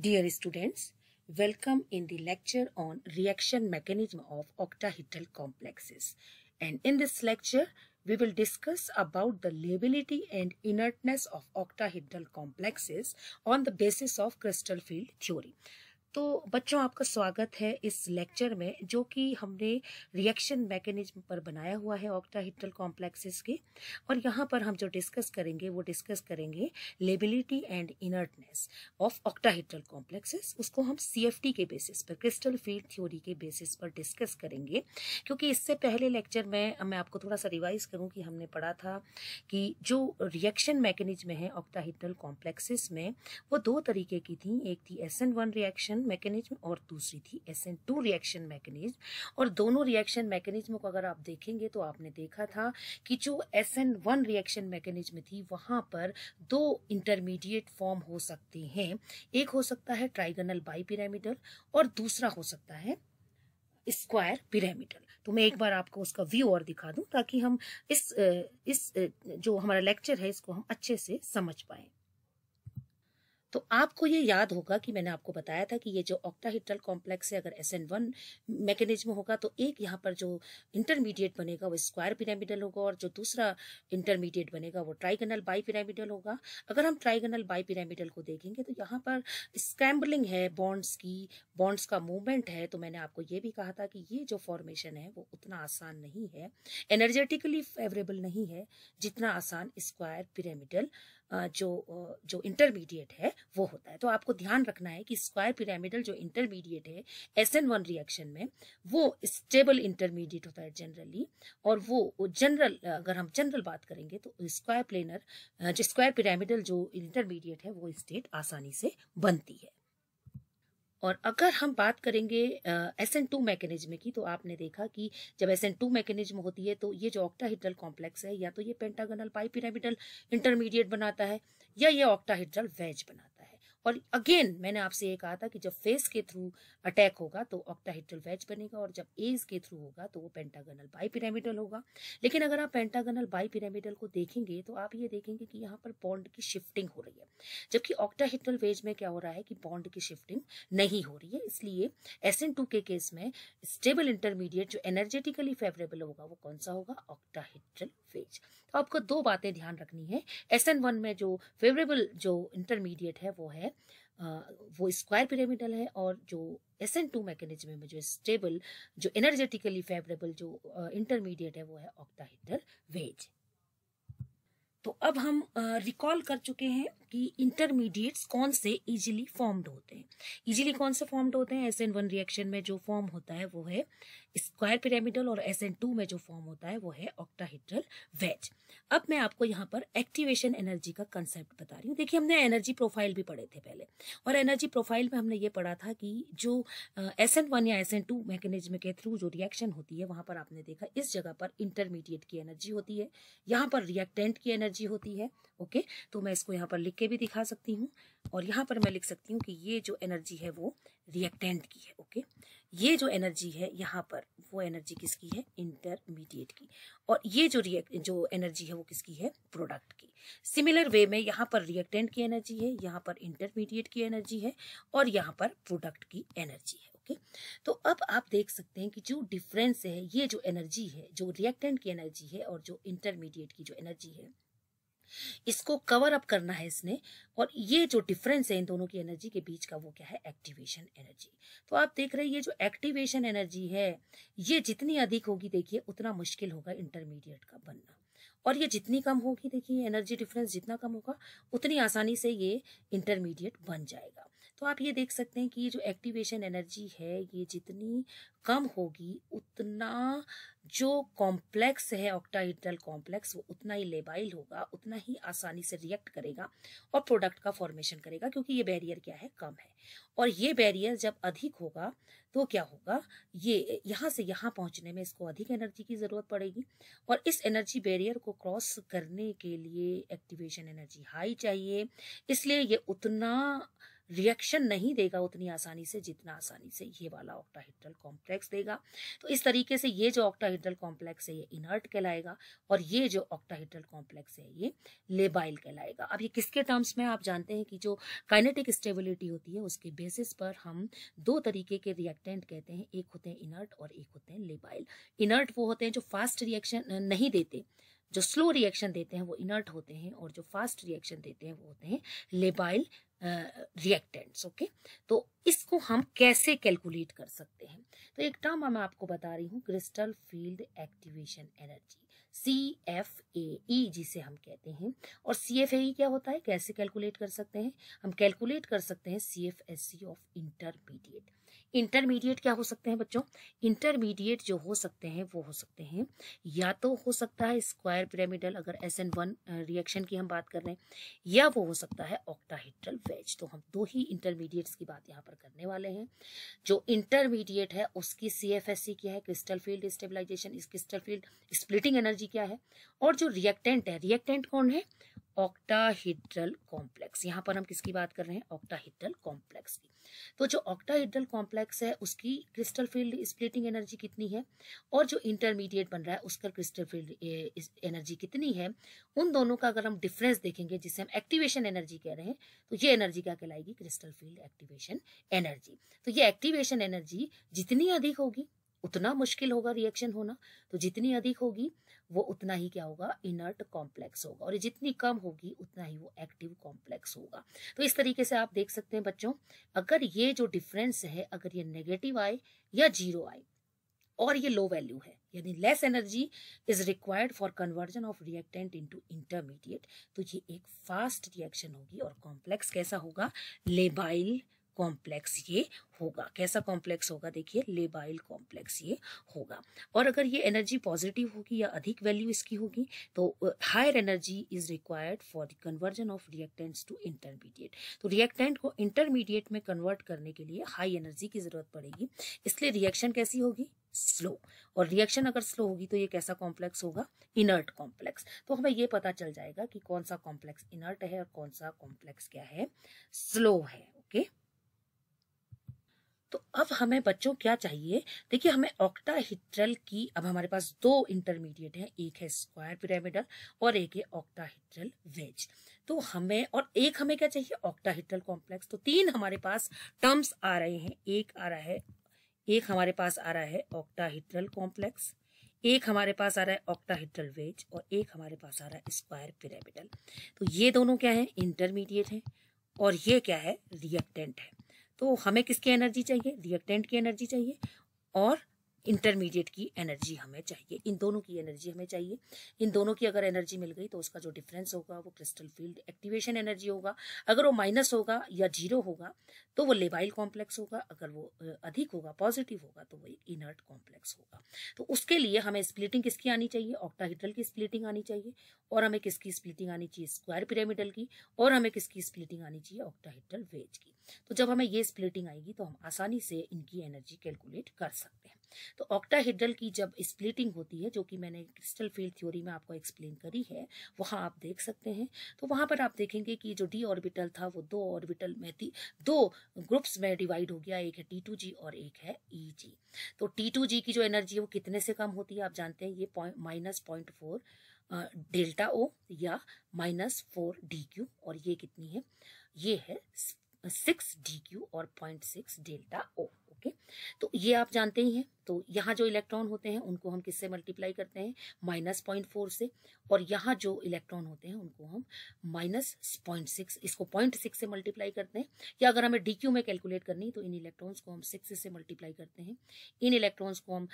Dear students, welcome in the lecture on reaction mechanism of octahedral complexes. And in this lecture, we will discuss about the lability and inertness of octahedral complexes on the basis of crystal field theory. तो बच्चों आपका स्वागत है इस lecture में जो कि हमने रिएक्शन मैकेनिज्म पर बनाया हुआ है ऑक्टाहिट्रल कॉम्प्लेक्सेस के और यहाँ पर हम जो डिस्कस करेंगे वो डिस्कस करेंगे lability and inertness of octahedral complexes उसको हम सी के बेसिस पर क्रिस्टल फील्ड थ्योरी के बेसिस पर डिस्कस करेंगे क्योंकि इससे पहले लेक्चर में मैं आपको थोड़ा सा रिवाइज करूँ कि हमने पढ़ा था कि जो रिएक्शन मैकेनिज्म है ऑक्टाहिट्रल कॉम्प्लेक्सेस में वो दो तरीके की थी एक थी एस रिएक्शन मैकेनिज्म और दूसरी थी S N two reaction mechanism और दोनों रिएक्शन मैकेनिज्म को अगर आप देखेंगे तो आपने देखा था कि जो S N one reaction mechanism थी वहां पर दो इंटरमीडिएट फॉर्म हो सकते हैं एक हो सकता है ट्राइगनल बाई पिरामिडल और दूसरा हो सकता है स्क्वायर पिरामिडल तो मैं एक बार आपको उसका व्यू और दिखा दूं ताकि हम इस इस जो हमारा लेक्चर है इसको हम अच्छे से समझ पाएं तो आपको ये याद होगा कि मैंने आपको बताया था कि ये जो ऑक्टाहीट्रल कॉम्प्लेक्स है अगर एस एन वन मैकेनिज्म होगा तो एक यहाँ पर जो इंटरमीडिएट बनेगा वो स्क्वायर पिरामिडल होगा और जो दूसरा इंटरमीडिएट बनेगा वो ट्राइगनल बाई पिरामिडल होगा अगर हम ट्राइगनल बाई पिरामिडल को देखेंगे तो यहाँ पर स्क्रैम्बलिंग है बॉन्ड्स की बॉन्ड्स का मूवमेंट है तो मैंने आपको ये भी कहा था कि ये जो फॉर्मेशन है वो उतना आसान नहीं है एनर्जेटिकली फेवरेबल नहीं है जितना आसान स्क्वायर पिरामिडल जो जो इंटरमीडिएट है वो होता है तो आपको ध्यान रखना है कि स्क्वायर पिरामिडल जो इंटरमीडिएट है एस एन वन रिएक्शन में वो स्टेबल इंटरमीडिएट होता है जनरली और वो जनरल अगर हम जनरल बात करेंगे तो स्क्वायर प्लेनर जो स्क्वायर पिरामिडल जो इंटरमीडिएट है वो स्टेट आसानी से बनती है और अगर हम बात करेंगे एस एन टू मैकेनिज्म की तो आपने देखा कि जब एस एन टू मैकेनिज्म होती है तो ये जो ऑक्टाहीड्रल कॉम्प्लेक्स है या तो ये पेंटागनल पाई पिरामिडल इंटरमीडिएट बनाता है या ये ऑक्टाहीड्रल वेज बनाता है और अगेन मैंने आपसे ये कहा था कि जब फेस के थ्रू अटैक होगा तो ऑक्टाहेड्रल वेज बनेगा और जब एज के थ्रू होगा तो वो पेंटागनल बाई पिरामिडल होगा लेकिन अगर आप पेंटागनल बाई पिरामिडल को देखेंगे तो आप ये देखेंगे कि यहाँ पर बॉन्ड की शिफ्टिंग हो रही है जबकि ऑक्टाहेड्रल वेज में क्या हो रहा है कि बॉन्ड की शिफ्टिंग नहीं हो रही है इसलिए एस एन टू के केस में स्टेबल इंटरमीडिएट जो एनर्जेटिकली फेवरेबल होगा वो कौन सा होगा ऑक्टाहेड्रल वेज तो आपको दो बातें ध्यान रखनी है एस एन वन में जो फेवरेबल जो इंटरमीडिएट है वो है आ, वो स्क्वायर पिरामिडल है और जो एस एन टू मैकेनिज्म में जो स्टेबल जो एनर्जेटिकली फेवरेबल जो इंटरमीडिएट है वो है ऑक्टाहेड्रल वेज तो अब हम रिकॉल कर चुके हैं कि इंटरमीडिएट्स कौन से इजीली फॉर्म्ड होते हैं इजीली कौन से फॉर्म्ड होते हैं एस एन वन रिएक्शन में जो फॉर्म होता है वो है स्क्वायर पिरामिडल और एस टू में जो फॉर्म होता है वो है ऑक्टाहीड्रल वेज अब मैं आपको यहाँ पर एक्टिवेशन एनर्जी का कंसेप्ट बता रही हूँ देखिए हमने एनर्जी प्रोफाइल भी पढ़े थे पहले और एनर्जी प्रोफाइल में हमने ये पढ़ा था कि जो एस एन वन या एस एन टू मैकेनिज्म के थ्रू जो रिएक्शन होती है वहाँ पर आपने देखा इस जगह पर इंटरमीडिएट की एनर्जी होती है यहाँ पर रिएक्टेंट की एनर्जी होती है ओके तो मैं इसको यहाँ पर लिख के भी दिखा सकती हूँ और यहाँ पर मैं लिख सकती हूँ कि ये जो एनर्जी है वो रिएक्टेंट की है ओके ये जो एनर्जी है यहाँ पर वो एनर्जी किसकी है इंटरमीडिएट की और ये जो रिएक्ट जो एनर्जी है वो किसकी है प्रोडक्ट की सिमिलर वे में यहाँ पर रिएक्टेंट की एनर्जी है यहाँ पर इंटरमीडिएट की एनर्जी है और यहाँ पर प्रोडक्ट की एनर्जी है ओके तो अब आप देख सकते हैं कि जो डिफरेंस है ये जो एनर्जी है जो रिएक्टेंट की एनर्जी है और जो इंटरमीडिएट की जो एनर्जी है इसको कवर अप करना है इसने और ये जो डिफरेंस है इन दोनों की एनर्जी के बीच का वो क्या है एक्टिवेशन एनर्जी तो आप देख रहे हैं ये जो एक्टिवेशन एनर्जी है ये जितनी अधिक होगी देखिए उतना मुश्किल होगा इंटरमीडिएट का बनना और ये जितनी कम होगी देखिए एनर्जी डिफरेंस जितना कम होगा उतनी आसानी से ये इंटरमीडिएट बन जाएगा तो आप ये देख सकते हैं कि ये जो एक्टिवेशन एनर्जी है ये जितनी कम होगी उतना जो कॉम्प्लेक्स है ऑक्टाइडल कॉम्प्लेक्स वो उतना ही लेबाइल होगा उतना ही आसानी से रिएक्ट करेगा और प्रोडक्ट का फॉर्मेशन करेगा क्योंकि ये बैरियर क्या है कम है और ये बैरियर जब अधिक होगा तो क्या होगा ये यहाँ से यहाँ पहुँचने में इसको अधिक एनर्जी की ज़रूरत पड़ेगी और इस एनर्जी बैरियर को क्रॉस करने के लिए एक्टिवेशन एनर्जी हाई चाहिए इसलिए ये उतना रिएक्शन नहीं देगा उतनी आसानी से जितना आसानी से ये वाला ऑक्टाहीड्रल कॉम्प्लेक्स देगा तो इस तरीके से ये जो ऑक्टाहीड्रल कॉम्प्लेक्स है ये इनर्ट कहलाएगा और ये जो ऑक्टाहीड्रल कॉम्प्लेक्स है ये लेबाइल कहलाएगा अब ये किसके टर्म्स में आप जानते हैं कि जो काइनेटिक स्टेबिलिटी होती है उसके बेसिस पर हम दो तरीके के रिएक्टेंट कहते हैं एक होते हैं इनर्ट और एक होते हैं लेबाइल इनर्ट वो होते हैं जो फास्ट रिएक्शन नहीं देते जो स्लो रिएक्शन देते हैं वो इनर्ट होते हैं और जो फास्ट रिएक्शन देते हैं वो होते हैं लेबाइल रिएक्टेंट्स ओके तो इसको हम कैसे कैलकुलेट कर सकते हैं तो एक टर्म मैं आपको बता रही हूँ crystal field activation energy C F A E जिसे हम कहते हैं और सी एफ ए ई क्या होता है कैसे कैलकुलेट कर सकते हैं हम कैलकुलेट कर सकते हैं C F S C of intermediate intermediate क्या हो सकते हैं बच्चों इंटरमीडिएट जो हो सकते हैं वो हो सकते हैं या तो हो सकता है स्क्वायर पिरामिडल अगर एस एन वन रिएक्शन की हम बात कर रहे हैं या वो हो सकता है ऑक्टाहीड्रल वेज तो हम दो ही इंटरमीडिएट्स की बात यहाँ पर करने वाले हैं जो इंटरमीडिएट है उसकी सी एफ एस सी क्या है क्रिस्टल फील्ड स्टेबिलाईजेशन इस क्रिस्टल फील्ड स्प्लिटिंग एनर्जी क्या है और जो रिएक्टेंट है रिएक्टेंट कौन है ऑक्टाहीड्रल कॉम्प्लेक्स यहाँ पर हम किसकी बात कर रहे हैं ऑक्टाहीड्रल कॉम्प्लेक्स की तो जो ऑक्टाहीड्रल कॉम्प्लेक्स है उसकी क्रिस्टल फील्ड स्प्लिटिंग एनर्जी कितनी है और जो इंटरमीडिएट बन रहा है उसका क्रिस्टल फील्ड एनर्जी कितनी है उन दोनों का अगर हम डिफरेंस देखेंगे जिसे हम एक्टिवेशन एनर्जी कह रहे हैं तो ये एनर्जी क्या कहलाएगी क्रिस्टल फील्ड एक्टिवेशन एनर्जी तो ये एक्टिवेशन एनर्जी जितनी अधिक होगी उतना मुश्किल होगा रिएक्शन होना तो जितनी अधिक होगी वो उतना ही क्या होगा इनर्ट कॉम्प्लेक्स होगा और ये जितनी कम होगी उतना ही वो एक्टिव कॉम्प्लेक्स होगा तो इस तरीके से आप देख सकते हैं बच्चों अगर ये जो डिफरेंस है अगर ये नेगेटिव आए या जीरो आए और ये लो वैल्यू है यानी less energy is required for conversion of reactant into intermediate तो ये एक फास्ट रिएक्शन होगी और कॉम्प्लेक्स कैसा होगा लेबाइल कॉम्प्लेक्स ये होगा कैसा कॉम्प्लेक्स होगा देखिए लेबाइल कॉम्प्लेक्स ये होगा और अगर ये एनर्जी पॉजिटिव होगी या अधिक वैल्यू इसकी होगी तो higher energy is required for the conversion of reactants to intermediate तो रिएक्टेंट को इंटरमीडिएट में कन्वर्ट करने के लिए हाई एनर्जी की जरूरत पड़ेगी इसलिए रिएक्शन कैसी होगी स्लो और रिएक्शन अगर स्लो होगी तो ये कैसा कॉम्प्लेक्स होगा इनर्ट कॉम्प्लेक्स तो हमें ये पता चल जाएगा कि कौन सा कॉम्प्लेक्स इनर्ट है और कौन सा कॉम्प्लेक्स क्या है स्लो है ओके okay? तो अब हमें बच्चों क्या चाहिए देखिए हमें हिट्रल की अब हमारे पास दो इंटरमीडिएट हैं एक है स्क्वायर पिरामिडल और एक है हिट्रल वेज तो हमें और एक हमें क्या चाहिए हिट्रल कॉम्प्लेक्स तो तीन हमारे पास टर्म्स आ रहे हैं एक आ रहा है एक हमारे पास आ रहा है हिट्रल कॉम्प्लेक्स एक हमारे पास आ रहा है हिट्रल वेज और एक हमारे पास आ रहा है स्क्वायर पिरामिडल तो ये दोनों क्या है इंटरमीडिएट हैं और ये क्या है रिएक्टेंट है तो हमें किसकी एनर्जी चाहिए रिएक्टेंट की एनर्जी चाहिए और इंटरमीडिएट की एनर्जी हमें चाहिए इन दोनों की एनर्जी हमें चाहिए इन दोनों की अगर एनर्जी मिल गई तो उसका जो डिफरेंस होगा वो क्रिस्टल फील्ड एक्टिवेशन एनर्जी होगा अगर वो माइनस होगा या जीरो होगा तो वो लेबाइल कॉम्प्लेक्स होगा अगर वो अधिक होगा पॉजिटिव होगा तो वो इनर्ट कॉम्प्लेक्स होगा तो उसके लिए हमें स्प्लिटिंग किसकी आनी चाहिए ऑक्टाहीड्रल की स्प्लिटिंग आनी चाहिए और हमें किसकी स्प्लिटिंग आनी चाहिए स्क्वायर पिरामिडल की और हमें किसकी स्प्लिटिंग आनी चाहिए ऑक्टाहीड्रल वेज की तो जब हमें ये स्प्लिटिंग आएगी तो हम आसानी से इनकी एनर्जी कैलकुलेट कर सकते हैं तो ऑक्टाहीड्रल की जब स्प्लिटिंग होती है जो कि मैंने क्रिस्टल फील्ड थ्योरी में आपको एक्सप्लेन करी है वहाँ आप देख सकते हैं तो वहाँ पर आप देखेंगे कि जो डी ऑर्बिटल था वो दो ऑर्बिटल में थी दो ग्रुप्स में डिवाइड हो गया एक है टी टू जी और एक है ई e जी तो टी टू जी की जो एनर्जी है वो कितने से कम होती है आप जानते हैं ये minus point four delta O या माइनस फोर डी क्यू और ये कितनी है ये है सिक्स डी क्यू और point six delta O okay तो ये आप जानते ही हैं तो यहाँ जो इलेक्ट्रॉन होते हैं उनको हम किससे मल्टीप्लाई करते हैं माइनस पॉइंट फोर से और यहाँ जो इलेक्ट्रॉन होते हैं उनको हम माइनस पॉइंट सिक्स इसको पॉइंट सिक्स से मल्टीप्लाई करते हैं या अगर हमें डी में कैलकुलेट करनी तो इन इलेक्ट्रॉन्स को हम सिक्स से मल्टीप्लाई करते हैं इन इलेक्ट्रॉन्स को हम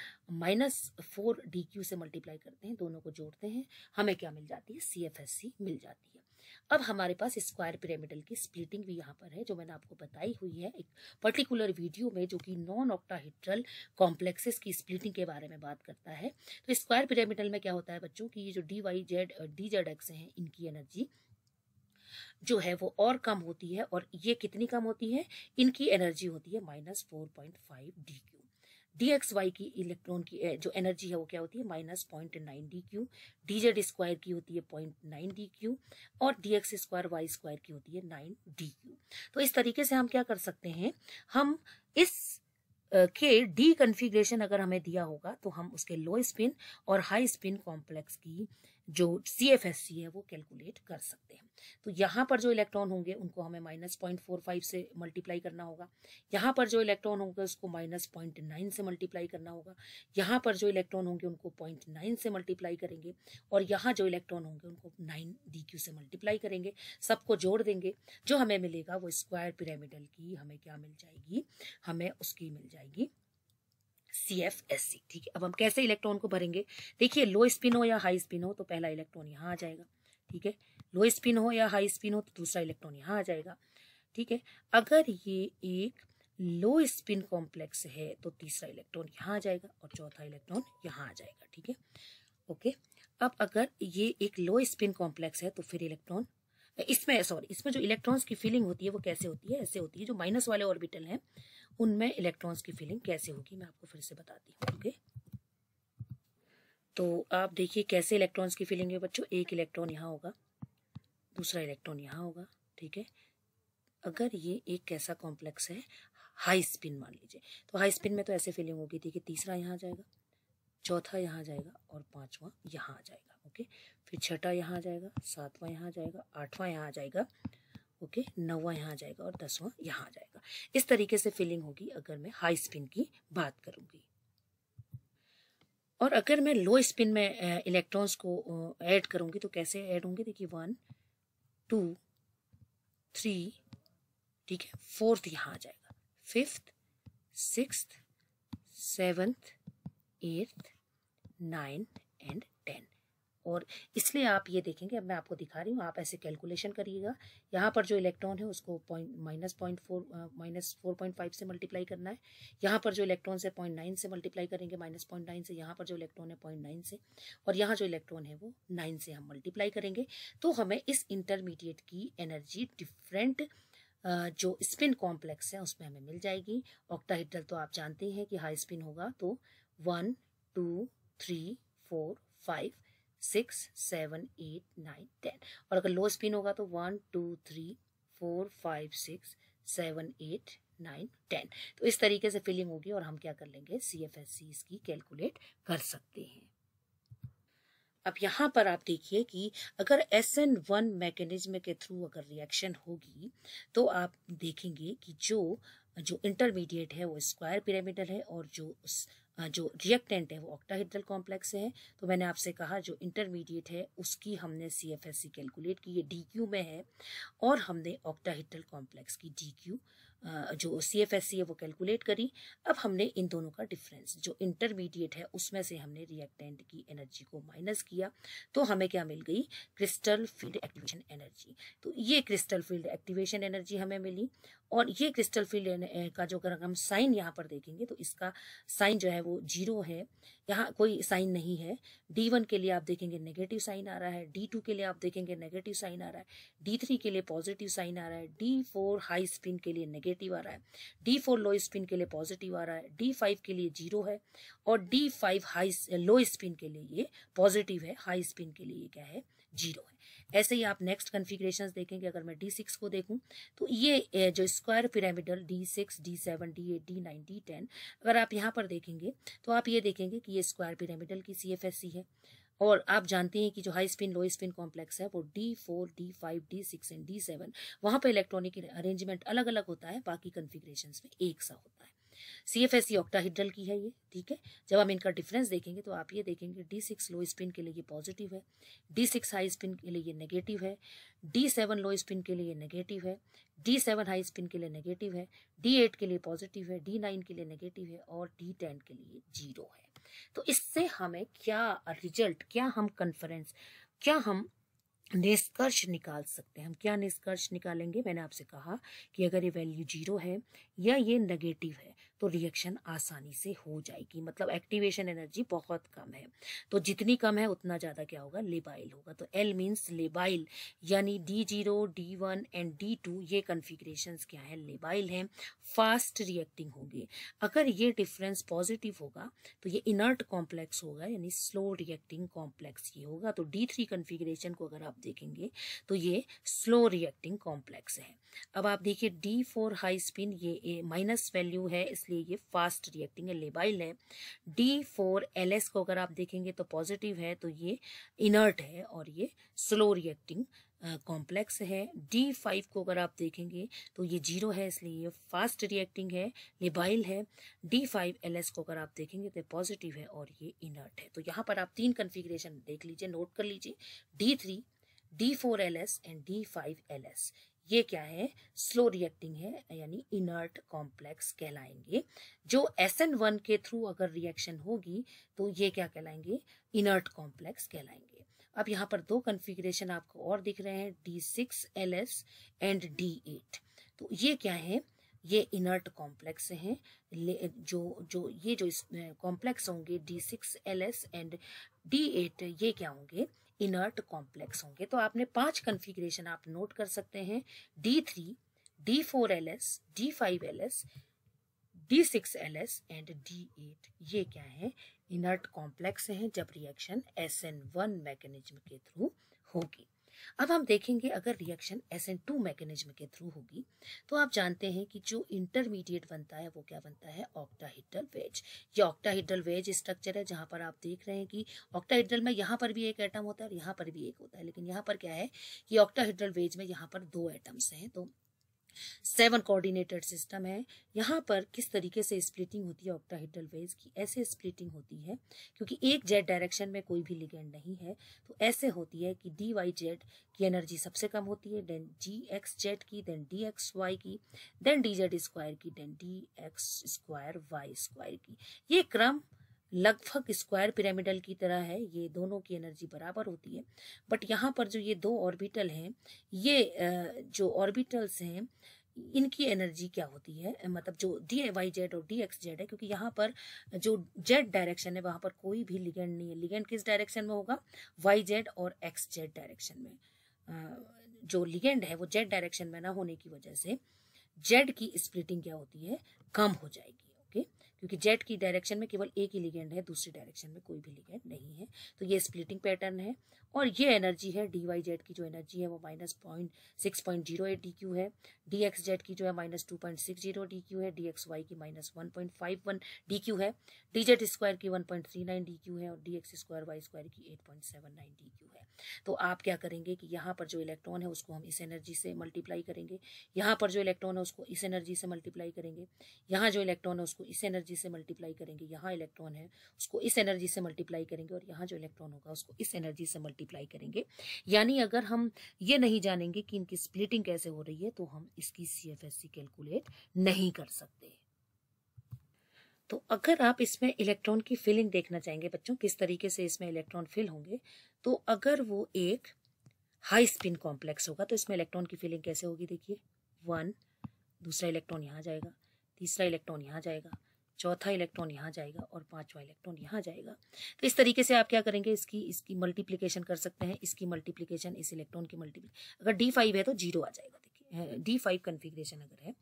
माइनस फोर से मल्टीप्लाई करते हैं दोनों को जोड़ते हैं हमें क्या मिल जाती है सी मिल जाती है अब हमारे पास स्क्वायर पिरामिडल की स्प्लिटिंग भी यहाँ पर है जो मैंने आपको बताई हुई है एक पर्टिकुलर वीडियो में जो कि नॉन ऑक्टाहिड्रल कॉम्प्लेक्सेस की स्प्लिटिंग के बारे में बात करता है तो स्क्वायर पिरामिडल में क्या होता है बच्चों की ये जो D Y Z D Z X हैं इनकी एनर्जी जो है वो और कम होती है और ये कितनी कम होती है इनकी एनर्जी होती है minus four point five D Q D X Y की इलेक्ट्रॉन की eh, जो एनर्जी है वो क्या होती है minus point nine D Q D Z square की होती है पॉइंट नाइन डी क्यू और D X square Y square की होती है नाइन डी क्यू तो इस तरीके से हम क्या कर सकते हैं हम इस eh, के डी कन्फिग्रेशन अगर हमें दिया होगा तो हम उसके लो स्पिन और हाई स्पिन कॉम्प्लेक्स की जो सी एफ एस सी है वो कैलकुलेट कर सकते हैं तो यहाँ पर जो इलेक्ट्रॉन होंगे उनको हमें माइनस पॉइंट फोर फाइव से मल्टीप्लाई करना होगा यहाँ पर जो इलेक्ट्रॉन होंगे उसको माइनस पॉइंट नाइन से मल्टीप्लाई करना होगा यहाँ पर जो इलेक्ट्रॉन होंगे उनको पॉइंट नाइन से मल्टीप्लाई करेंगे और यहाँ जो इलेक्ट्रॉन होंगे उनको नाइन डी क्यू से मल्टीप्लाई करेंगे सबको जोड़ देंगे जो हमें मिलेगा वो स्क्वायर पिरामिडल की हमें क्या मिल जाएगी हमें उसकी मिल जाएगी सी एफ एस सी ठीक है अब हम कैसे इलेक्ट्रॉन को भरेंगे देखिए लो स्पिन हो या हाई स्पिन हो तो पहला इलेक्ट्रॉन यहाँ आ जाएगा ठीक है लो स्पिन हो या हाई स्पिन हो तो दूसरा इलेक्ट्रॉन यहाँ आ जाएगा ठीक है अगर ये एक लो स्पिन कॉम्प्लेक्स है तो तीसरा इलेक्ट्रॉन यहाँ आ जाएगा और चौथा इलेक्ट्रॉन यहाँ आ जाएगा ठीक है ओके अब अगर ये एक लो स्पिन कॉम्प्लेक्स है तो फिर इलेक्ट्रॉन इसमें सॉरी इसमें जो इलेक्ट्रॉन्स की फीलिंग होती है वो कैसे होती है ऐसे होती है जो माइनस वाले ऑर्बिटल हैं उनमें इलेक्ट्रॉन्स की फीलिंग कैसे होगी मैं आपको फिर से बताती हूँ ओके तो आप देखिए कैसे इलेक्ट्रॉन्स की फीलिंग है बच्चों एक इलेक्ट्रॉन यहाँ होगा दूसरा इलेक्ट्रॉन यहाँ होगा ठीक है अगर ये एक कैसा कॉम्प्लेक्स है हाई स्पिन मान लीजिए तो हाई स्पिन में तो ऐसे फीलिंग होगी थी कि तीसरा यहाँ जाएगा चौथा यहाँ जाएगा और पांचवा यहाँ आ जाएगा ओके फिर छठा यहाँ आ जाएगा सातवां यहाँ आ जाएगा आठवां यहाँ आ जाएगा ओके नौवा यहाँ आ जाएगा और दसवां यहाँ आ जाएगा इस तरीके से फिलिंग होगी अगर मैं हाई स्पिन की बात करूँगी और अगर मैं लो स्पिन में इलेक्ट्रॉन्स को ऐड करूँगी तो कैसे ऐड होंगे देखिए वन टू थ्री ठीक है फोर्थ यहाँ आ जाएगा fifth sixth seventh eighth ninth and और इसलिए आप ये देखेंगे अब मैं आपको दिखा रही हूँ आप ऐसे कैलकुलेशन करिएगा यहाँ पर जो इलेक्ट्रॉन है उसको point minus point four minus four point five से मल्टीप्लाई करना है यहाँ पर जो इलेक्ट्रॉन है पॉइंट नाइन से मल्टीप्लाई करेंगे माइनस पॉइंट नाइन से यहाँ पर जो इलेक्ट्रॉन है पॉइंट नाइन से और यहाँ जो इलेक्ट्रॉन है वो नाइन से हम मल्टीप्लाई करेंगे तो हमें इस इंटरमीडिएट की एनर्जी डिफरेंट जो स्पिन कॉम्प्लेक्स है उसमें हमें मिल जाएगी ऑक्टाहीड्रल तो आप जानते हैं कि हाई स्पिन होगा तो one two three four five six seven eight nine ten और अगर लो स्पिन होगा तो one two three four five six seven eight nine ten तो इस तरीके से फिलिंग होगी और हम क्या कर लेंगे सी एफ एस सी इसकी कैलकुलेट कर सकते हैं अब यहाँ पर आप देखिए कि अगर एस एन वन मैकेनिज्म के थ्रू अगर रिएक्शन होगी तो आप देखेंगे कि जो जो इंटरमीडिएट है वो स्क्वायर पिरामिडल है और जो उस जो रिएक्टेंट है वो ऑक्टाहीड्रल कॉम्प्लेक्स है तो मैंने आपसे कहा जो इंटरमीडिएट है उसकी हमने C F S C calculate की ये डी क्यू में है और हमने ऑक्टाहीड्रल कॉम्प्लेक्स की डी क्यू जो सी एफ एस सी है वो कैलकुलेट करी अब हमने इन दोनों का डिफरेंस जो इंटरमीडिएट है उसमें से हमने रिएक्टेंट की एनर्जी को माइनस किया तो हमें क्या मिल गई क्रिस्टल फील्ड एक्टिवेशन एनर्जी तो ये क्रिस्टल फील्ड एक्टिवेशन एनर्जी हमें मिली और ये क्रिस्टल फील्ड का जो अगर हम साइन यहाँ पर देखेंगे तो इसका साइन जो है वो जीरो है यहाँ कोई साइन नहीं है डी वन के लिए आप देखेंगे नेगेटिव साइन आ रहा है डी टू के लिए आप देखेंगे नेगेटिव साइन आ रहा है डी थ्री के लिए पॉजिटिव साइन आ रहा है डी फोर हाई स्पिन के लिए नेगेटिव आ रहा है डी फोर लो स्पिन के लिए पॉजिटिव आ रहा है डी फाइव के लिए जीरो है और D five high low spin के लिए ये पॉजिटिव है हाई स्पिन के लिए क्या है जीरो है ऐसे ही आप नेक्स्ट कन्फिग्रेशन देखेंगे अगर मैं डी सिक्स को देखूँ तो ये जो square pyramidal D six D seven D eight D nine D ten अगर आप यहाँ पर देखेंगे तो आप ये देखेंगे कि ये स्क्वायर पिरामिडल की सी एफ एस सी है और आप जानते हैं कि जो high spin low spin complex है वो D four D five D six and D seven वहाँ पर इलेक्ट्रॉनिक अरेंजमेंट अलग अलग होता है बाकी कन्फिग्रेशन में एक सा होता है C F S C octahedral की है ये ठीक है जब हम इनका डिफरेंस देखेंगे तो आप ये देखेंगे डी सिक्स लो स्पिन के लिए ये पॉजिटिव है डी सिक्स हाई स्पिन के लिए ये नेगेटिव है डी सेवन लो स्पिन के लिए नेगेटिव है डी सेवन हाई स्पिन के लिए नेगेटिव है डी एट के लिए पॉजिटिव है डी नाइन के लिए नेगेटिव है और डी टेन के लिए जीरो है तो इससे हमें क्या रिजल्ट क्या हम कन्फरेंस क्या हम निष्कर्ष निकाल सकते हैं हम क्या निष्कर्ष निकालेंगे मैंने आपसे कहा कि अगर ये वैल्यू जीरो है या ये नेगेटिव है तो रिएक्शन आसानी से हो जाएगी मतलब एक्टिवेशन एनर्जी बहुत कम है तो जितनी कम है उतना ज़्यादा क्या होगा लेबाइल होगा तो एल मीन्स लेबाइल यानी D zero D one and D two ये कन्फिग्रेशन क्या है लेबाइल हैं फास्ट रिएक्टिंग होंगे अगर ये डिफरेंस पॉजिटिव होगा तो ये इनर्ट कॉम्प्लेक्स होगा यानी स्लो रिएक्टिंग कॉम्प्लेक्स ये होगा तो डी थ्री कन्फिग्रेशन को अगर आप देखेंगे तो ये स्लो रिएक्टिंग कॉम्प्लेक्स है अब आप देखिए डी फोर हाई स्पिन ये माइनस वैल्यू है इस इसलिए ये फास्ट रिएक्टिंग है लेबाइल है डी फोर एल एस को अगर आप देखेंगे तो पॉजिटिव है तो ये इनर्ट है और ये स्लो रिएक्टिंग कॉम्प्लेक्स है डी फाइव को अगर आप देखेंगे तो ये जीरो है इसलिए ये फास्ट रिएक्टिंग है लेबाइल है डी फाइव एल एस को अगर आप देखेंगे तो पॉजिटिव है और ये इनर्ट है तो यहाँ पर आप तीन कन्फिग्रेशन देख लीजिए नोट कर लीजिए D three D four L S and D five L S ये क्या है स्लो रिएक्टिंग है यानी इनर्ट कॉम्प्लेक्स कहलाएंगे जो एस एन वन के थ्रू अगर रिएक्शन होगी तो ये क्या कहलाएंगे इनर्ट कॉम्प्लेक्स कहलाएंगे अब यहाँ पर दो कन्फिग्रेशन आपको और दिख रहे हैं D six L S and D eight तो ये क्या है ये इनर्ट कॉम्प्लेक्स हैं जो जो ये जो कॉम्प्लेक्स होंगे D six L S and D eight ये क्या होंगे इनर्ट कॉम्प्लेक्स होंगे तो आपने पांच कन्फिग्रेशन आप नोट कर सकते हैं D three D four L S D five L S D six L S and D eight ये क्या है इनर्ट कॉम्प्लेक्स हैं जब reaction S N one mechanism के थ्रू होगी अब हम देखेंगे अगर reaction S N two mechanism के थ्रू होगी तो आप जानते हैं कि जो इंटरमीडिएट बनता है वो क्या बनता है ऑक्टाहिड्रल वेज ये ऑक्टाहिड्रल वेज स्ट्रक्चर है जहाँ पर आप देख रहे हैं कि ऑक्टाहिड्रल में यहाँ पर भी एक एटम होता है और यहाँ पर भी एक होता है लेकिन यहाँ पर क्या है कि ऑक्टाहिड्रल वेज में यहाँ पर दो एटम्स हैं तो सेवन कोऑर्डिनेटेड सिस्टम है यहाँ पर किस तरीके से स्प्लिटिंग होती है ऑक्टाहीटल वेज की ऐसे स्प्लिटिंग होती है क्योंकि एक जेड डायरेक्शन में कोई भी लिगेंड नहीं है तो ऐसे होती है कि डी वाई जेड की एनर्जी सबसे कम होती है देन जी एक्स जेड की देन डी एक्स वाई की देन डी जेड स्क्वायर की then D X square Y square की ये क्रम लगभग स्क्वायर पिरामिडल की तरह है ये दोनों की एनर्जी बराबर होती है बट यहाँ पर जो ये दो ऑर्बिटल हैं ये जो ऑर्बिटल्स हैं इनकी एनर्जी क्या होती है मतलब जो डी वाई जेड और डी एक्स जेड है क्योंकि यहाँ पर जो जेड डायरेक्शन है वहाँ पर कोई भी लिगेंड नहीं है लिगेंड किस डायरेक्शन में होगा वाई जेड और एक्स जेड डायरेक्शन में जो लिगेंड है वो जेड डायरेक्शन में ना होने की वजह से जेड की स्प्लिटिंग क्या होती है कम हो जाएगी क्योंकि जेट की डायरेक्शन में केवल एक ही लिगेंड है दूसरी डायरेक्शन में कोई भी लिगेंड नहीं है तो ये स्प्लिटिंग पैटर्न है और ये एनर्जी है डी वाई जेड की जो एनर्जी है वो minus point six point zero eight D Q है डी एक्स जेड की जो है minus two point six zero D Q है डी एक्स वाई की minus one point five one D Q है डी जेट स्क्वायर की one point three nine D Q है और D X square Y square की eight point seven nine D Q है तो आप क्या करेंगे कि यहाँ पर जो इलेक्ट्रॉन है उसको हम इस एनर्जी से मल्टीप्लाई करेंगे यहाँ पर जो इलेक्ट्रॉन है उसको इस एनर्जी से मल्टीप्लाई करेंगे यहाँ जो इलेक्ट्रॉन है उसको इस एनर्जी से मल्टीप्लाई करेंगे यहाँ इलेक्ट्रॉन है उसको इस एनर्जी से मल्टीप्लाई करेंगे और यहाँ जो इलेक्ट्रॉन होगा उसको इस एनर्जी से मल्टीप्लाई करेंगे यानी अगर हम ये नहीं जानेंगे कि इनकी स्प्लिटिंग कैसे हो रही है तो हम इसकी सी कैलकुलेट नहीं कर सकते तो अगर आप इसमें इलेक्ट्रॉन की फिलिंग देखना चाहेंगे बच्चों किस तरीके से इसमें इलेक्ट्रॉन फिल होंगे तो अगर वो एक हाई स्पिन कॉम्प्लेक्स होगा तो इसमें इलेक्ट्रॉन की फीलिंग कैसे होगी देखिए वन दूसरा इलेक्ट्रॉन यहाँ जाएगा तीसरा इलेक्ट्रॉन यहाँ जाएगा चौथा इलेक्ट्रॉन यहाँ जाएगा और पांचवा इलेक्ट्रॉन यहाँ जाएगा तो इस तरीके से आप क्या करेंगे इसकी इसकी मल्टीप्लीकेशन कर सकते हैं इसकी मल्टीप्लीकेशन इस इलेक्ट्रॉन की मल्टीप्ली अगर डी फाइव है तो जीरो आ जाएगा देखिए डी फाइव कन्फिग्रेशन अगर है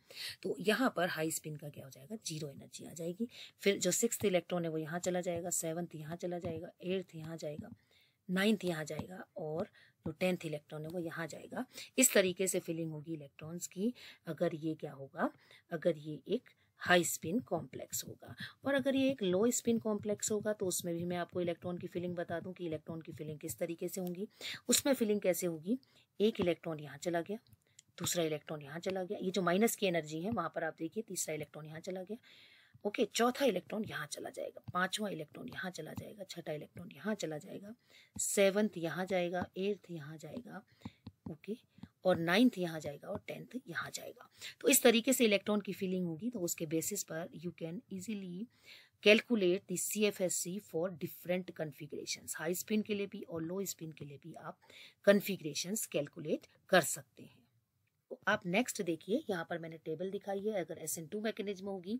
तो यहाँ पर हाई स्पिन का क्या हो जाएगा जीरो एनर्जी आ जाएगी फिर जो सिक्स इलेक्ट्रॉन है वो यहाँ चला जाएगा सेवन्थ यहाँ चला जाएगा एट्थ यहाँ जाएगा नाइन्थ यहाँ जाएगा और जो टेंथ इलेक्ट्रॉन है वो यहाँ जाएगा इस तरीके से फिलिंग होगी इलेक्ट्रॉन्स की अगर ये क्या होगा अगर ये एक हाई स्पिन कॉम्प्लेक्स होगा और अगर ये एक लो स्पिन कॉम्प्लेक्स होगा तो उसमें भी मैं आपको इलेक्ट्रॉन की फिलिंग बता दूं कि इलेक्ट्रॉन की फिलिंग किस तरीके से होगी उसमें फिलिंग कैसे होगी एक इलेक्ट्रॉन यहाँ चला गया दूसरा इलेक्ट्रॉन यहाँ चला गया ये जो माइनस की एनर्जी है वहाँ पर आप देखिए तीसरा इलेक्ट्रॉन यहाँ चला गया ओके चौथा इलेक्ट्रॉन यहाँ चला जाएगा पांचवा इलेक्ट्रॉन यहाँ चला जाएगा छठा इलेक्ट्रॉन यहाँ चला जाएगा सेवन्थ यहाँ जाएगा एट्थ यहाँ जाएगा ओके और नाइन्थ यहाँ जाएगा और टेंथ यहाँ जाएगा तो इस तरीके से इलेक्ट्रॉन की फीलिंग होगी तो उसके बेसिस पर you can easily calculate the C F S C for different configuration high spin के लिए भी और लो स्पिन के लिए भी आप कन्फिग्रेशन कैलकुलेट कर सकते हैं तो आप नेक्स्ट देखिए यहाँ पर मैंने टेबल दिखाई है अगर एस एन टू मैकेनिज्म होगी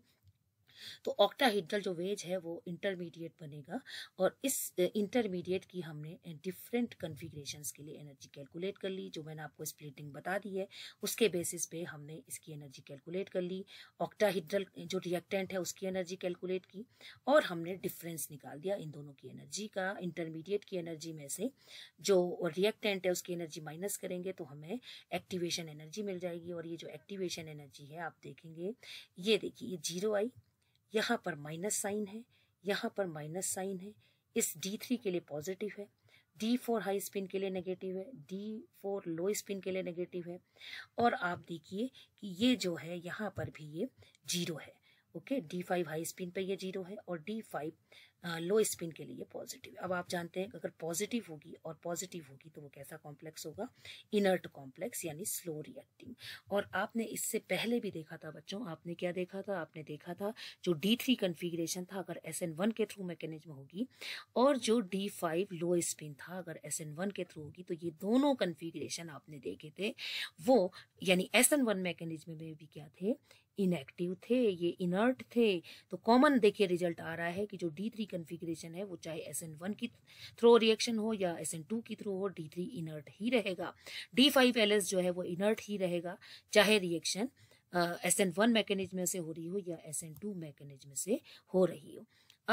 तो ऑक्टाहीड्रल जो वेज है वो इंटरमीडिएट बनेगा और इस इंटरमीडिएट की हमने डिफरेंट कन्फिग्रेशन के लिए एनर्जी कैलकुलेट कर ली जो मैंने आपको स्प्लिटिंग बता दी है उसके बेसिस पे हमने इसकी एनर्जी कैलकुलेट कर ली ऑक्टाहीड्रल जो रिएक्टेंट है उसकी एनर्जी कैलकुलेट की और हमने डिफरेंस निकाल दिया इन दोनों की एनर्जी का इंटरमीडिएट की एनर्जी में से जो रिएक्टेंट है उसकी एनर्जी माइनस करेंगे तो हमें एक्टिवेशन एनर्जी मिल जाएगी और ये जो एक्टिवेशन एनर्जी है आप देखेंगे ये देखिए ये जीरो आई यहाँ पर माइनस साइन है यहाँ पर माइनस साइन है इस डी थ्री के लिए पॉजिटिव है डी फोर हाई स्पिन के लिए नेगेटिव है डी फोर लो स्पिन के लिए नेगेटिव है और आप देखिए कि ये जो है यहाँ पर भी ये जीरो है okay D five high spin पे ये जीरो है और डी फाइव लो स्पिन के लिए पॉजिटिव अब आप जानते हैं अगर पॉजिटिव होगी और पॉजिटिव होगी तो वो कैसा कॉम्प्लेक्स होगा इनर्ट कॉम्प्लेक्स यानी स्लो रिएक्टिंग और आपने इससे पहले भी देखा था बच्चों आपने क्या देखा था आपने देखा था जो डी थ्री कन्फिग्रेशन था अगर एस एन वन के थ्रू मैकेनिज्म होगी और जो डी फाइव लो स्पिन था अगर एस एन वन के थ्रू होगी तो ये दोनों कन्फिग्रेशन आपने देखे थे वो यानी एस एन वन मैकेनिज्म में भी क्या थे इनएक्टिव थे ये इनर्ट थे तो कॉमन देखिए रिजल्ट आ रहा है कि जो डी थ्री कन्फिग्रेशन है वो चाहे एस एन वन की थ्रो रिएक्शन हो या एस एन टू की थ्रो हो डी थ्री इनर्ट ही रहेगा डी फाइव एल एस जो है वो इनर्ट ही रहेगा चाहे reaction S N one mechanism से हो रही हो या एस एन टू मैकेनिज्म से हो रही हो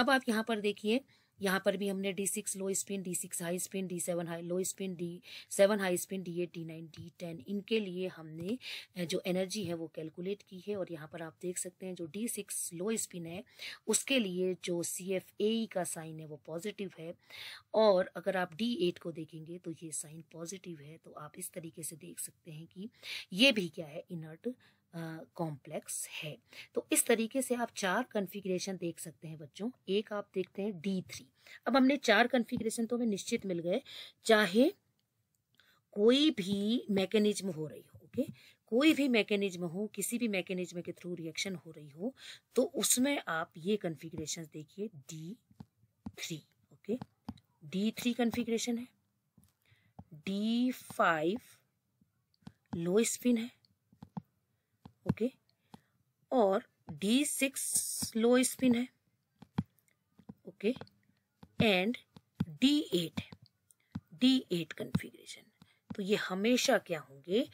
अब आप यहाँ पर देखिए यहाँ पर भी हमने D six low spin D six high spin D seven high low spin D seven high spin D eight D nine D ten इनके लिए हमने जो एनर्जी है वो कैलकुलेट की है और यहाँ पर आप देख सकते हैं जो डी सिक्स लो स्पिन है उसके लिए जो सी एफ ए का साइन है वो पॉजिटिव है और अगर आप डी एट को देखेंगे तो ये साइन पॉजिटिव है तो आप इस तरीके से देख सकते हैं कि ये भी क्या है इनर्ट कॉम्प्लेक्स है तो इस तरीके से आप चार कन्फिग्रेशन देख सकते हैं बच्चों एक आप देखते हैं डी थ्री अब हमने चार कन्फिग्रेशन तो हमें निश्चित मिल गए चाहे कोई भी मैकेनिज्म हो रही हो ओके कोई भी मैकेनिज्म हो किसी भी मैकेनिज्म के थ्रू रिएक्शन हो रही हो तो उसमें आप ये कन्फिग्रेशन देखिए D three okay D three configuration है डी फाइव लो स्पिन है ओके और डी सिक्स स्लो स्पिन है okay and D eight D eight configuration तो ये हमेशा क्या होंगे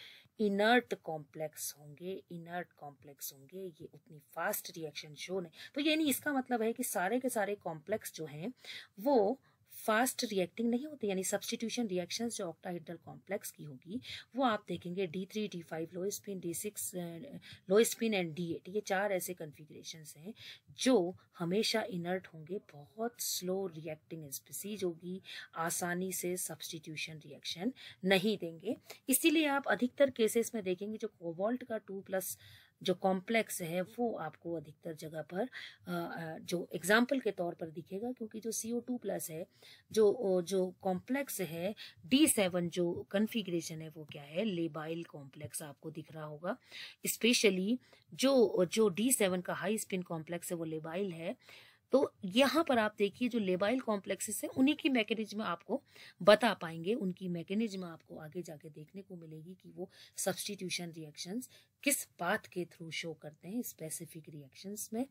इनर्ट कॉम्प्लेक्स होंगे इनर्ट कॉम्प्लेक्स होंगे ये उतनी फास्ट रिएक्शन शो नहीं तो ये नहीं इसका मतलब है कि सारे के सारे कॉम्प्लेक्स जो हैं वो फास्ट रिएक्टिंग नहीं होते यानी सब्सटीट्यूशन रिएक्शन जो ऑक्टाहीड्रल कॉम्प्लेक्स की होगी वो आप देखेंगे D three D five low spin D six low spin and D eight ये चार ऐसे कन्फिग्रेशन हैं जो हमेशा इनर्ट होंगे बहुत स्लो रिएक्टिंग स्पीसीज होगी आसानी से सब्सटीट्यूशन रिएक्शन नहीं देंगे इसीलिए आप अधिकतर केसेस में देखेंगे जो कोबॉल्ट का टू प्लस जो कॉम्प्लेक्स है वो आपको अधिकतर जगह पर जो एग्जाम्पल के तौर पर दिखेगा क्योंकि जो ओ टू प्लस है जो जो कॉम्प्लेक्स है डी सेवन जो कन्फिग्रेशन है वो क्या है लेबाइल कॉम्प्लेक्स आपको दिख रहा होगा स्पेशली जो जो डी सेवन का हाई स्पिन कॉम्प्लेक्स है वो लेबाइल है तो यहाँ पर आप देखिए जो लेबाइल कॉम्प्लेक्सेस है उन्हीं की मैकेनिज्म आपको बता पाएंगे उनकी मैकेनिज्म आपको आगे जाके देखने को मिलेगी कि वो सब्सटीट्यूशन रिएक्शंस किस पाथ के थ्रू शो करते हैं स्पेसिफिक रिएक्शंस में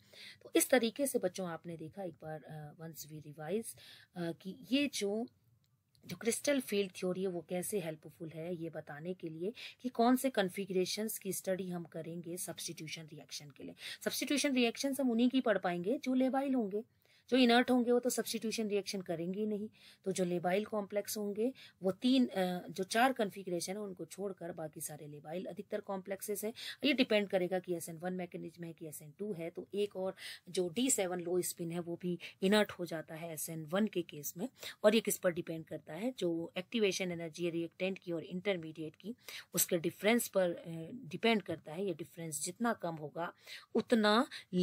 तो इस तरीके से बच्चों आपने देखा एक बार वंस वी रिवाइज कि ये जो जो क्रिस्टल फील्ड थ्योरी है वो कैसे हेल्पफुल है ये बताने के लिए कि कौन से कन्फिग्रेशन की स्टडी हम करेंगे सब्सटीट्यूशन रिएक्शन के लिए सब्सटीट्यूशन रिएक्शन हम उन्हीं की पढ़ पाएंगे जो लेबाइल होंगे जो इनर्ट होंगे वो तो सब्सटीट्यूशन रिएक्शन करेंगे ही नहीं तो जो लेबाइल कॉम्प्लेक्स होंगे वो तीन जो चार कन्फिग्रेशन है उनको छोड़कर बाकी सारे लेबाइल अधिकतर कॉम्प्लेक्सेस हैं ये डिपेंड करेगा कि एस एन वन मैकेनिज्म है कि एस एन टू है तो एक और जो डी सेवन लो स्पिन है वो भी इनर्ट हो जाता है एस एन वन के केस में और ये किस पर डिपेंड करता है जो एक्टिवेशन एनर्जी रिएक्टेंट की और इंटरमीडिएट की उसके डिफरेंस पर डिपेंड करता है ये डिफरेंस जितना कम होगा उतना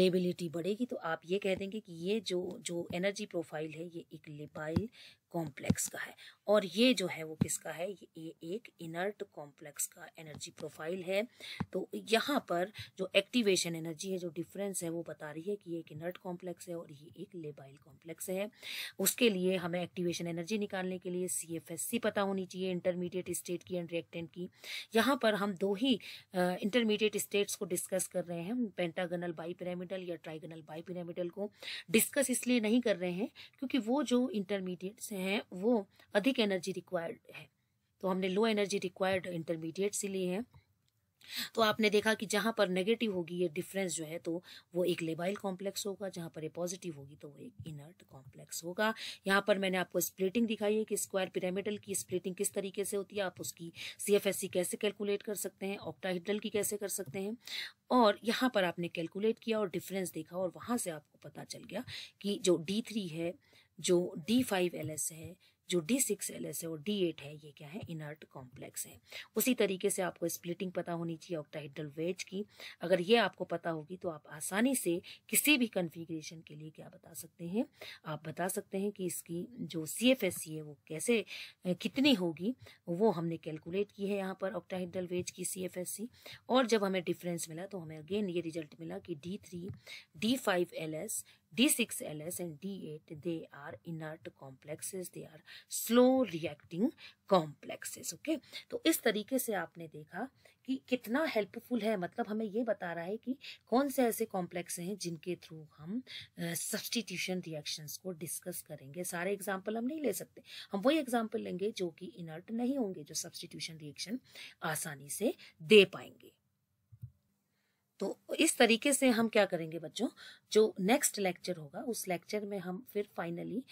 लेबिलिटी बढ़ेगी तो आप ये कह देंगे कि ये जो जो एनर्जी प्रोफाइल है ये एक लिपाइल कॉम्प्लेक्स का है और ये जो है वो किसका है ये एक इनर्ट कॉम्प्लेक्स का एनर्जी प्रोफाइल है तो यहाँ पर जो एक्टिवेशन एनर्जी है जो डिफरेंस है वो बता रही है कि ये एक इनर्ट कॉम्प्लेक्स है और ये एक लेबाइल कॉम्प्लेक्स है उसके लिए हमें एक्टिवेशन एनर्जी निकालने के लिए सी पता होनी चाहिए इंटरमीडिएट स्टेट की एंड रिएक्टेंट की यहाँ पर हम दो ही इंटरमीडिएट स्टेट्स को डिस्कस कर रहे हैं पेंटागनल बाईपिरामिडल या ट्राइगनल बाईपिरामिडल को डिस्कस इसलिए इसलिए नहीं कर रहे हैं क्योंकि वो जो इंटरमीडिएट्स हैं वो अधिक एनर्जी रिक्वायर्ड है तो हमने लो एनर्जी रिक्वायर्ड इंटरमीडिएट्स लिए हैं तो आपने देखा कि जहाँ पर नेगेटिव होगी ये डिफरेंस जो है तो वो एक लेबाइल कॉम्प्लेक्स होगा जहाँ पर ये पॉजिटिव होगी तो वो एक इनर्ट कॉम्प्लेक्स होगा यहाँ पर मैंने आपको स्प्लिटिंग दिखाई है कि स्क्वायर पिरामिडल की स्प्लिटिंग किस तरीके से होती है आप उसकी सी कैसे कैलकुलेट कर सकते हैं ऑक्टाहिड्रल की कैसे कर सकते हैं और यहाँ पर आपने कैलकुलेट किया और डिफरेंस देखा और वहाँ से आपको पता चल गया कि जो डी थ्री है जो डी फाइव एल एस है जो डी सिक्स एल एस है वो डी एट है ये क्या है इनर्ट कॉम्प्लेक्स है उसी तरीके से आपको स्प्लिटिंग पता होनी चाहिए ऑक्टाहिड्रल वेज की अगर ये आपको पता होगी तो आप आसानी से किसी भी कन्फिग्रेशन के लिए क्या बता सकते हैं आप बता सकते हैं कि इसकी जो सी एफ एस सी है वो कैसे कितनी होगी वो हमने कैलकुलेट की है यहाँ पर ऑक्टाहिड्रल वेज की सी एफ एस सी और जब हमें डिफरेंस मिला तो हमें अगेन ये रिजल्ट मिला कि D three D five L S D six L S and D eight they are inert complexes, they are slow reacting complexes, okay तो इस तरीके से आपने देखा कि कितना हेल्पफुल है मतलब हमें ये बता रहा है कि कौन से ऐसे कॉम्प्लेक्स हैं जिनके थ्रू हम सब्सटीट्यूशन uh, रिएक्शंस को डिस्कस करेंगे सारे एग्जाम्पल हम नहीं ले सकते हम वही एग्जाम्पल लेंगे जो कि इनर्ट नहीं होंगे जो सब्सटीट्यूशन रिएक्शन आसानी से दे पाएंगे तो इस तरीके से हम क्या करेंगे बच्चों जो नेक्स्ट लेक्चर होगा उस लेक्चर में हम फिर फाइनली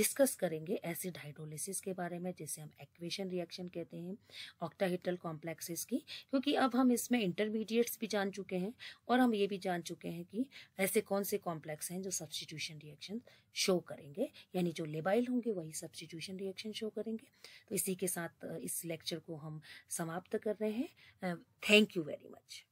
डिस्कस करेंगे एसिड हाइड्रोलिसिस के बारे में जिसे हम एक्वेशन रिएक्शन कहते हैं ऑक्टाहिटल कॉम्प्लेक्सेस की क्योंकि अब हम इसमें इंटरमीडिएट्स भी जान चुके हैं और हम ये भी जान चुके हैं कि ऐसे कौन से कॉम्प्लेक्स हैं जो सब्सटीट्यूशन रिएक्शन शो करेंगे यानी जो लेबाइल होंगे वही सब्सटीट्यूशन रिएक्शन शो करेंगे तो इसी के साथ इस लेक्चर को हम समाप्त कर रहे हैं थैंक यू वेरी मच